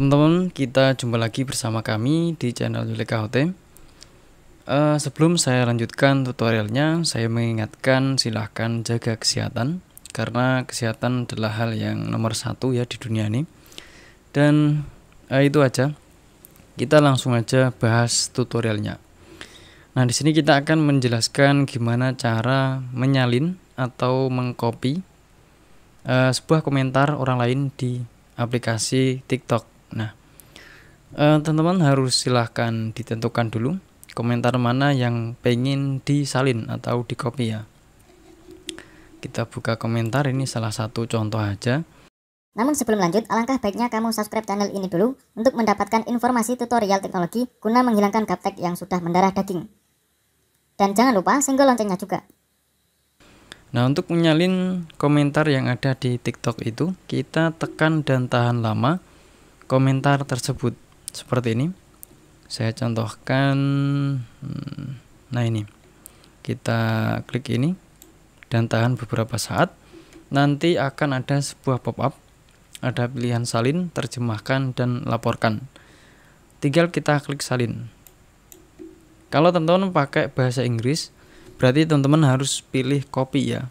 Teman-teman, kita jumpa lagi bersama kami di channel Yuleka Hote. Uh, eh, sebelum saya lanjutkan tutorialnya, saya mengingatkan silahkan jaga kesehatan, karena kesehatan adalah hal yang nomor satu ya di dunia ini. Dan uh, itu aja, kita langsung aja bahas tutorialnya. Nah, di sini kita akan menjelaskan gimana cara menyalin atau mengcopy uh, sebuah komentar orang lain di aplikasi TikTok Nah, eh, teman-teman eh, harus silahkan ditentukan dulu komentar mana yang pengen disalin atau di ya. Kita buka komentar ini salah satu contoh aja. Namun sebelum lanjut, alangkah baiknya kamu subscribe channel ini dulu untuk mendapatkan informasi tutorial teknologi guna menghilangkan gaptek yang sudah mendarah daging. Dan jangan lupa single loncengnya juga. Nah, untuk menyalin komentar yang ada di TikTok itu, kita tekan dan tahan lama komentar tersebut seperti ini saya contohkan hmm, nah ini kita klik ini dan tahan beberapa saat nanti akan ada sebuah pop-up ada pilihan salin terjemahkan dan laporkan tinggal kita klik salin kalau teman-teman pakai bahasa Inggris berarti teman-teman harus pilih copy ya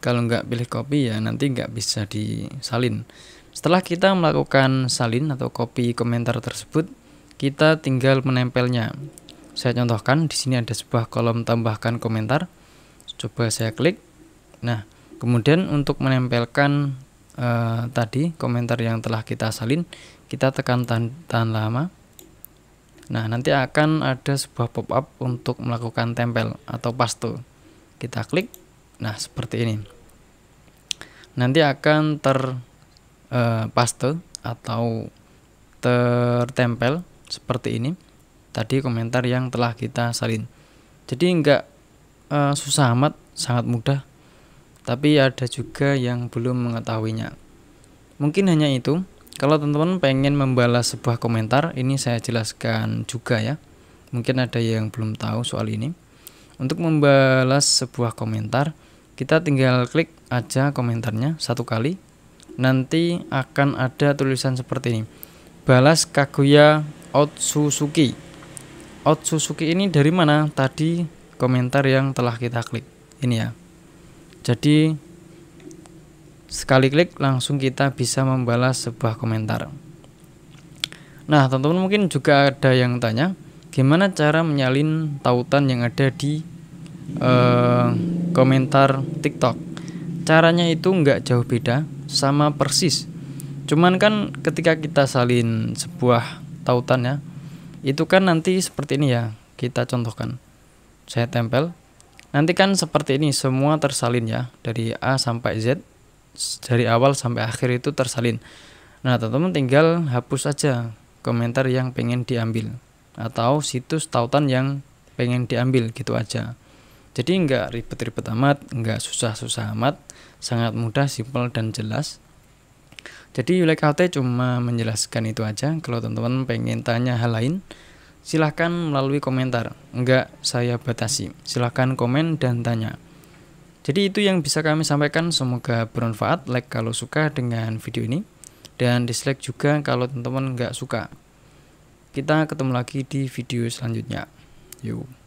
kalau nggak pilih copy ya nanti nggak bisa disalin setelah kita melakukan salin atau copy komentar tersebut, kita tinggal menempelnya. Saya contohkan di sini ada sebuah kolom tambahkan komentar. Coba saya klik. Nah, kemudian untuk menempelkan eh, tadi komentar yang telah kita salin, kita tekan tahan, lama. Nah, nanti akan ada sebuah pop-up untuk melakukan tempel atau paste. Kita klik. Nah, seperti ini. Nanti akan ter uh, paste atau tertempel seperti ini tadi komentar yang telah kita salin jadi enggak uh, eh, susah amat sangat mudah tapi ada juga yang belum mengetahuinya mungkin hanya itu kalau teman-teman pengen membalas sebuah komentar ini saya jelaskan juga ya mungkin ada yang belum tahu soal ini untuk membalas sebuah komentar kita tinggal klik aja komentarnya satu kali nanti akan ada tulisan seperti ini. Balas Kaguya Otsusuki. Otsusuki ini dari mana? Tadi komentar yang telah kita klik. Ini ya. Jadi sekali klik langsung kita bisa membalas sebuah komentar. Nah, teman-teman mungkin juga ada yang tanya, gimana cara menyalin tautan yang ada di eh, komentar TikTok? Caranya itu nggak jauh beda, sama persis. Cuman kan ketika kita salin sebuah tautan ya, itu kan nanti seperti ini ya. Kita contohkan. Saya tempel. Nanti kan seperti ini semua tersalin ya dari A sampai Z dari awal sampai akhir itu tersalin. Nah, teman-teman tinggal hapus aja komentar yang pengen diambil atau situs tautan yang pengen diambil gitu aja. Jadi nggak ribet-ribet amat, nggak susah-susah amat, sangat mudah, simple dan jelas. Jadi ULKT cuma menjelaskan itu aja. Kalau teman-teman pengen tanya hal lain, silahkan melalui komentar. Nggak saya batasi. Silahkan komen dan tanya. Jadi itu yang bisa kami sampaikan. Semoga bermanfaat. Like kalau suka dengan video ini. Dan dislike juga kalau teman-teman nggak suka. Kita ketemu lagi di video selanjutnya. Yuk.